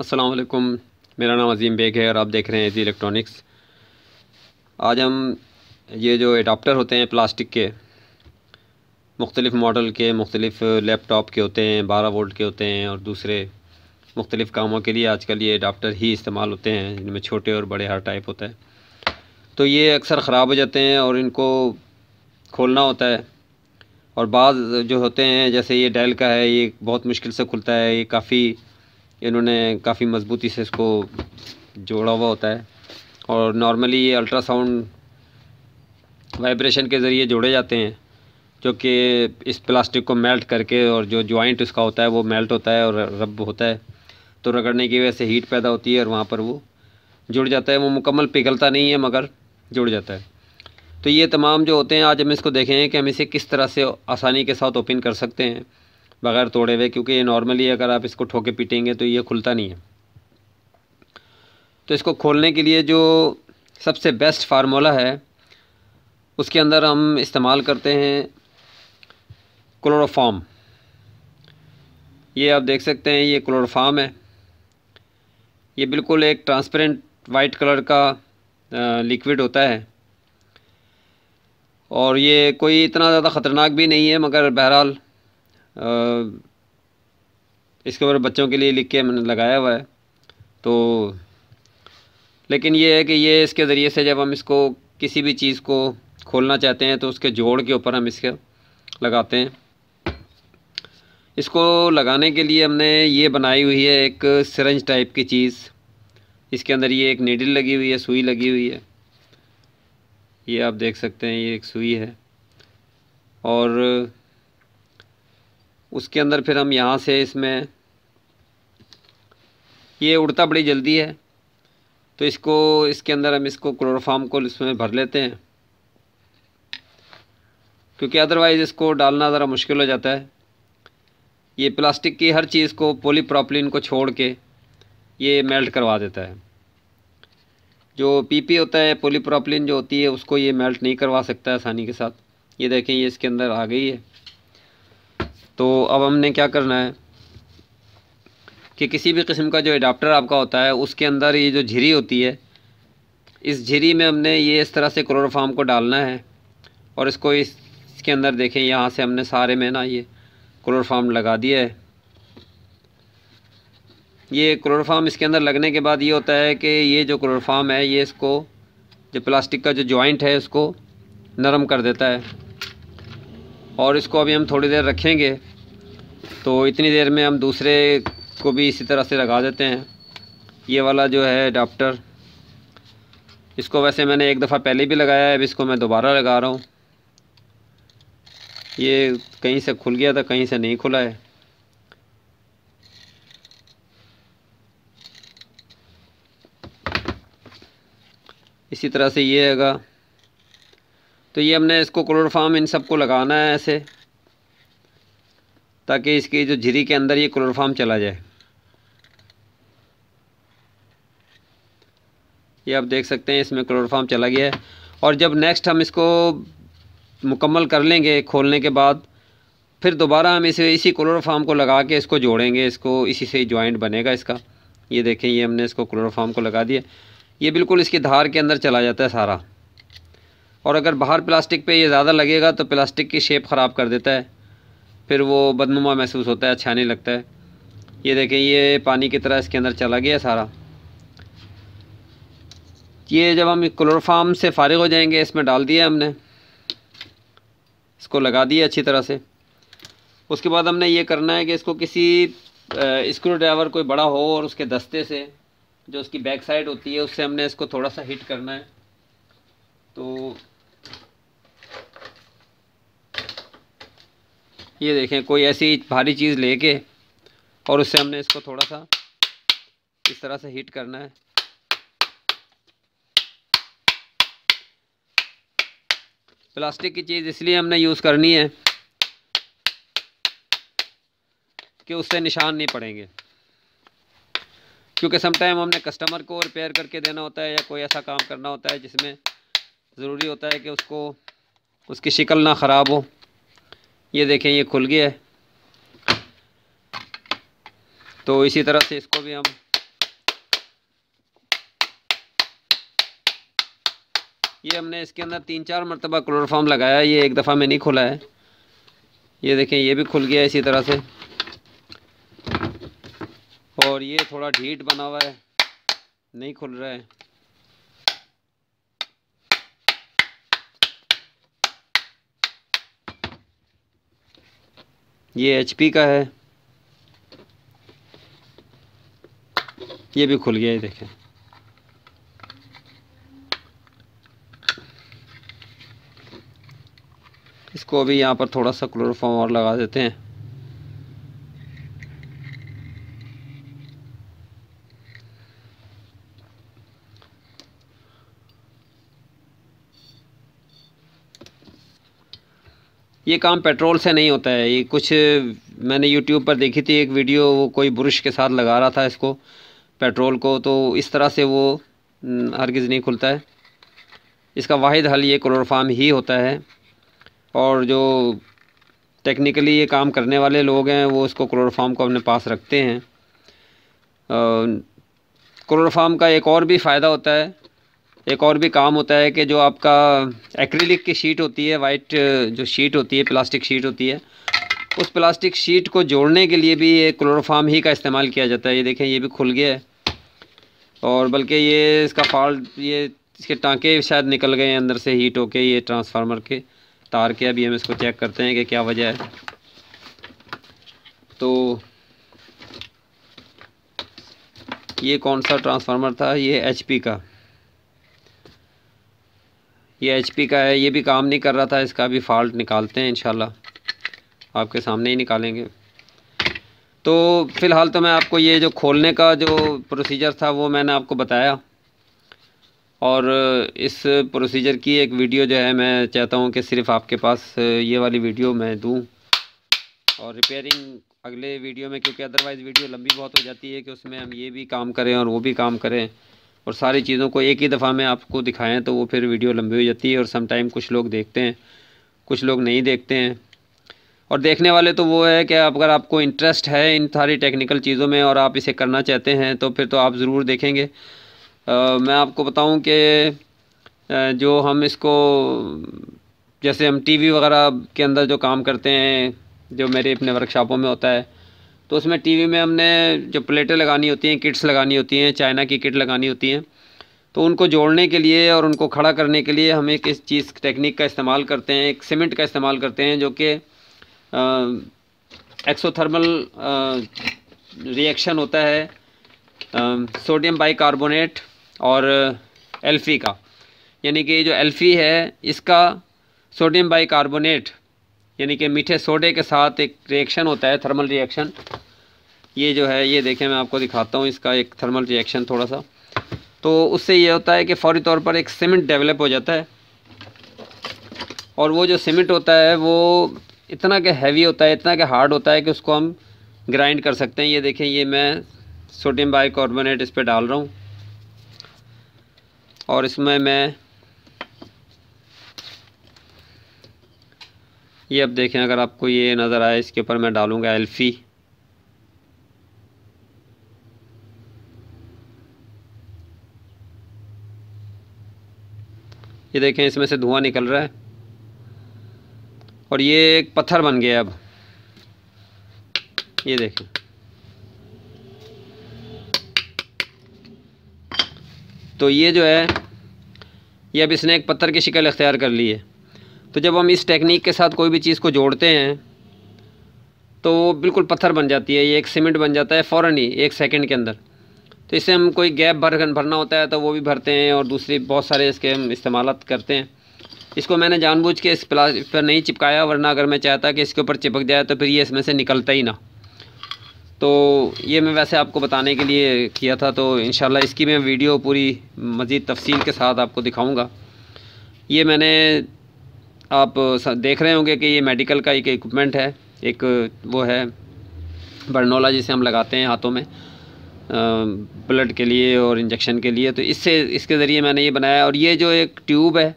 असलकम मेरा नाम अजीम बेग है और आप देख रहे हैं एजी इलेक्ट्रॉनिक्स आज हम ये जो एडाप्टर होते हैं प्लास्टिक के मुख्तलिफ़ मॉडल के मुख्तलिफ़ लैपटॉप के होते हैं बारह वोल्ट के होते हैं और दूसरे मुख्तलिफ़ कामों के लिए आजकल ये एडाप्टर ही इस्तेमाल होते हैं जिनमें छोटे और बड़े हर टाइप होता है तो ये अक्सर ख़राब हो जाते हैं और इनको खोलना होता है और बाज़ जो होते हैं जैसे ये डेल का है ये बहुत मुश्किल से खुलता है ये काफ़ी इन्होंने काफ़ी मजबूती से इसको जोड़ा हुआ होता है और नॉर्मली ये अल्ट्रासाउंड वाइब्रेशन के ज़रिए जोड़े जाते हैं जो कि इस प्लास्टिक को मेल्ट करके और जो जॉइंट उसका होता है वो मेल्ट होता है और रब होता है तो रगड़ने की वजह से हीट पैदा होती है और वहाँ पर वो जुड़ जाता है वो मुकम्मल पिघलता नहीं है मगर जुड़ जाता है तो ये तमाम जो होते हैं आज हम इसको देखेंगे कि हम इसे किस तरह से आसानी के साथ ओपन कर सकते हैं बगैर तोड़े हुए क्योंकि ये नॉर्मली अगर आप इसको ठोके पीटेंगे तो ये खुलता नहीं है तो इसको खोलने के लिए जो सबसे बेस्ट फार्मूला है उसके अंदर हम इस्तेमाल करते हैं क्लोरोफाम ये आप देख सकते हैं ये क्लोरोफाम है ये बिल्कुल एक ट्रांसपेरेंट वाइट कलर का लिक्विड होता है और ये कोई इतना ज़्यादा ख़तरनाक भी नहीं है मगर बहरहाल इसके ऊपर बच्चों के लिए लिख के मैंने लगाया हुआ है तो लेकिन ये है कि ये इसके ज़रिए से जब हम इसको किसी भी चीज़ को खोलना चाहते हैं तो उसके जोड़ के ऊपर हम इसके लगाते हैं इसको लगाने के लिए हमने ये बनाई हुई है एक सरंज टाइप की चीज़ इसके अंदर ये एक नीडल लगी हुई है सुई लगी हुई है ये आप देख सकते हैं ये एक सुई है और उसके अंदर फिर हम यहाँ से इसमें ये उड़ता बड़ी जल्दी है तो इसको इसके अंदर हम इसको क्लोरोफाम को इसमें भर लेते हैं क्योंकि अदरवाइज़ इसको डालना ज़रा मुश्किल हो जाता है ये प्लास्टिक की हर चीज़ को पोलीप्रॉपलिन को छोड़ के ये मेल्ट करवा देता है जो पीपी होता है पोलीप्रॉपलिन जो होती है उसको ये मेल्ट नहीं करवा सकता आसानी के साथ ये देखें ये इसके अंदर आ गई है तो अब हमने क्या करना है कि किसी भी किस्म का जो एडाप्टर आपका होता है उसके अंदर ये जो झिरी होती है इस झिरी में हमने ये इस तरह से क्लोरोफाम को डालना है और इसको इस, इसके अंदर देखें यहाँ से हमने सारे में ना ये क्लोरोफाम लगा दिया है ये क्लोरोफाम इसके अंदर लगने के बाद ये होता है कि ये जो क्लोरोफाम है ये इसको जो प्लास्टिक का जो जॉइंट है इसको नरम कर देता है और इसको अभी हम थोड़ी देर रखेंगे तो इतनी देर में हम दूसरे को भी इसी तरह से लगा देते हैं ये वाला जो है डॉक्टर इसको वैसे मैंने एक दफ़ा पहले भी लगाया है अब इसको मैं दोबारा लगा रहा हूँ ये कहीं से खुल गया था कहीं से नहीं खुला है इसी तरह से ये हैगा तो ये हमने इसको क्लोरोफार्म इन सबको लगाना है ऐसे ताकि इसकी जो झिरी के अंदर ये क्लोरोफाम चला जाए ये आप देख सकते हैं इसमें क्लोरोफाम चला गया है और जब नेक्स्ट हम इसको मुकम्मल कर लेंगे खोलने के बाद फिर दोबारा हम इसे इसी क्लोरोफाम को लगा के इसको जोड़ेंगे इसको इसी से जॉइंट बनेगा इसका ये देखें ये हमने इसको क्लोरोफाम को लगा दिया ये बिल्कुल इसकी धार के अंदर चला जाता है सारा और अगर बाहर प्लास्टिक पे ये ज़्यादा लगेगा तो प्लास्टिक की शेप ख़राब कर देता है फिर वो बदनुमा महसूस होता है अच्छा नहीं लगता है ये देखें ये पानी की तरह इसके अंदर चला गया सारा ये जब हम क्लोरोफार्म से फारिग हो जाएंगे इसमें डाल दिया हमने इसको लगा दिया अच्छी तरह से उसके बाद हमने ये करना है कि इसको किसी स्क्रू ड्राइवर कोई बड़ा हो और उसके दस्ते से जो उसकी बैक साइड होती है उससे हमने इसको थोड़ा सा हिट करना है तो ये देखें कोई ऐसी भारी चीज़ लेके और उससे हमने इसको थोड़ा सा इस तरह से हीट करना है प्लास्टिक की चीज़ इसलिए हमने यूज़ करनी है कि उससे निशान नहीं पड़ेंगे क्योंकि समटाइम हमने कस्टमर को रिपेयर करके देना होता है या कोई ऐसा काम करना होता है जिसमें ज़रूरी होता है कि उसको उसकी शिकल ना ख़राब हो ये देखें ये खुल गया है तो इसी तरह से इसको भी हम ये हमने इसके अंदर तीन चार मरतबा क्लोरोफॉर्म लगाया ये एक दफ़ा में नहीं खुला है ये देखें ये भी खुल गया इसी तरह से और ये थोड़ा ढीट बना हुआ है नहीं खुल रहा है ये एच पी का है ये भी खुल गया है देखें इसको भी यहाँ पर थोड़ा सा क्लोरोफॉर्म और लगा देते हैं ये काम पेट्रोल से नहीं होता है ये कुछ मैंने यूट्यूब पर देखी थी एक वीडियो वो कोई बुरश के साथ लगा रहा था इसको पेट्रोल को तो इस तरह से वो हरगिज़ नहीं खुलता है इसका वाद हल ये क्लोरोफाम ही होता है और जो टेक्निकली ये काम करने वाले लोग हैं वो इसको क्लोरोफाम को अपने पास रखते हैं क्लोरोफाम का एक और भी फ़ायदा होता है एक और भी काम होता है कि जो आपका एक्रीलिक की शीट होती है वाइट जो शीट होती है प्लास्टिक शीट होती है उस प्लास्टिक शीट को जोड़ने के लिए भी ये क्लोरोफाम ही का इस्तेमाल किया जाता है ये देखें ये भी खुल गया है और बल्कि ये इसका फॉल्ट ये इसके टाँके शायद निकल गए हैं अंदर से हीट होके ये ट्रांसफार्मर के तार के अभी हम इसको चेक करते हैं कि क्या वजह है तो ये कौन सा ट्रांसफार्मर था ये एचपी का ये एच का है ये भी काम नहीं कर रहा था इसका भी फॉल्ट निकालते हैं इन आपके सामने ही निकालेंगे तो फ़िलहाल तो मैं आपको ये जो खोलने का जो प्रोसीजर था वो मैंने आपको बताया और इस प्रोसीजर की एक वीडियो जो है मैं चाहता हूँ कि सिर्फ आपके पास ये वाली वीडियो मैं दूँ और रिपेयरिंग अगले वीडियो में क्योंकि अदरवाइज़ वीडियो लंबी बहुत हो जाती है कि उसमें हम ये भी काम करें और वो भी काम करें और सारी चीज़ों को एक ही दफ़ा में आपको दिखाएं तो वो फिर वीडियो लंबी हो जाती है और समटाइम कुछ लोग देखते हैं कुछ लोग नहीं देखते हैं और देखने वाले तो वो है कि अगर आपको इंटरेस्ट है इन सारी टेक्निकल चीज़ों में और आप इसे करना चाहते हैं तो फिर तो आप ज़रूर देखेंगे आ, मैं आपको बताऊँ कि जो हम इसको जैसे हम टी वगैरह के अंदर जो काम करते हैं जो मेरे अपने वर्कशॉपों में होता है तो उसमें टीवी में हमने जो प्लेटें लगानी होती हैं किट्स लगानी होती हैं चाइना की किट लगानी होती हैं तो उनको जोड़ने के लिए और उनको खड़ा करने के लिए हम एक इस चीज़ टेक्निक का इस्तेमाल करते हैं एक सीमेंट का इस्तेमाल करते हैं जो कि एक्सोथर्मल रिएक्शन होता है सोडियम बाइकार्बोनेट और एल्फ़ी e का यानी कि जो एल्फ़ी e है इसका सोडियम बाइकार्बोनेट यानी कि मीठे सोडे के साथ एक रिएक्शन होता है थर्मल रिएक्शन ये जो है ये देखें मैं आपको दिखाता हूँ इसका एक थर्मल रिएक्शन थोड़ा सा तो उससे ये होता है कि फौरी तौर पर एक सीमेंट डेवलप हो जाता है और वो जो सीमेंट होता है वो इतना के हैवी होता है इतना के हार्ड होता है कि उसको हम ग्राइंड कर सकते हैं ये देखें ये मैं सोडियम कार्बोनेट इस पर डाल रहा हूँ और इसमें मैं ये अब देखें अगर आपको ये नज़र आए इसके ऊपर मैं डालूँगा एल्फ़ी ये देखें इसमें से धुआं निकल रहा है और ये एक पत्थर बन गया अब ये देखें तो ये जो है ये अब इसने एक पत्थर की शिकल अख्तियार कर ली है तो जब हम इस टेक्निक के साथ कोई भी चीज़ को जोड़ते हैं तो वो बिल्कुल पत्थर बन जाती है ये एक सीमेंट बन जाता है फ़ौर ही एक सेकंड के अंदर तो इससे हम कोई गैप भर भरना होता है तो वो भी भरते हैं और दूसरे बहुत सारे इसके हम इस्तेमाल करते हैं इसको मैंने जानबूझ के इस प्लास्टिक पर नहीं चिपकाया वरना अगर मैं चाहता कि इसके ऊपर चिपक जाए तो फिर ये इसमें से निकलता ही ना तो ये मैं वैसे आपको बताने के लिए किया था तो इन इसकी मैं वीडियो पूरी मज़ीद तफसील के साथ आपको दिखाऊँगा ये मैंने आप देख रहे होंगे कि ये मेडिकल का एक इक्वमेंट है एक वो है बर्नोला जिसे हम लगाते हैं हाथों में ब्लड के लिए और इंजेक्शन के लिए तो इससे इसके ज़रिए मैंने ये बनाया और ये जो एक ट्यूब है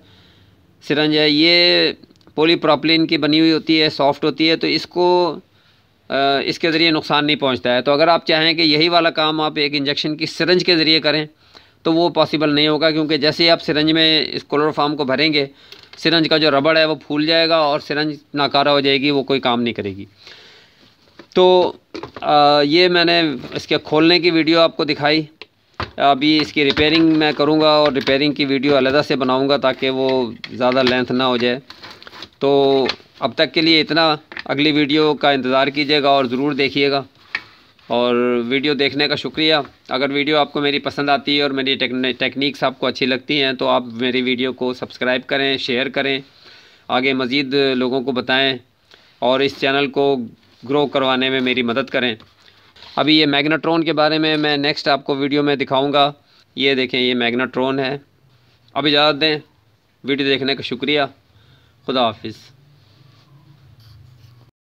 सिरंज है ये पोलीप्रोपलिन की बनी हुई होती है सॉफ्ट होती है तो इसको इसके ज़रिए नुकसान नहीं पहुंचता है तो अगर आप चाहें कि यही वाला काम आप एक इंजेक्शन की सिरंज के ज़रिए करें तो वो पॉसिबल नहीं होगा क्योंकि जैसे ही आप सिरंज में इस क्लोरोफार्म को भरेंगे सिरंज का जो रबड़ है वो फूल जाएगा और सिरंज नाकारा हो जाएगी वो कोई काम नहीं करेगी तो आ, ये मैंने इसके खोलने की वीडियो आपको दिखाई अभी इसकी रिपेयरिंग मैं करूँगा और रिपेयरिंग की वीडियो अलहदा से बनाऊँगा ताकि वो ज़्यादा लेंथ ना हो जाए तो अब तक के लिए इतना अगली वीडियो का इंतज़ार कीजिएगा और ज़रूर देखिएगा और वीडियो देखने का शुक्रिया अगर वीडियो आपको मेरी पसंद आती है और मेरी टेक्निक्स आपको अच्छी लगती हैं तो आप मेरी वीडियो को सब्सक्राइब करें शेयर करें आगे मज़ीद लोगों को बताएं और इस चैनल को ग्रो करवाने में मेरी मदद करें अभी ये मैग्नाट्रॉन के बारे में मैं नेक्स्ट आपको वीडियो में दिखाऊंगा ये देखें ये मैग्नाट्रॉन है अब इजाज़त दें वीडियो देखने का शुक्रिया खुदा हाफिज़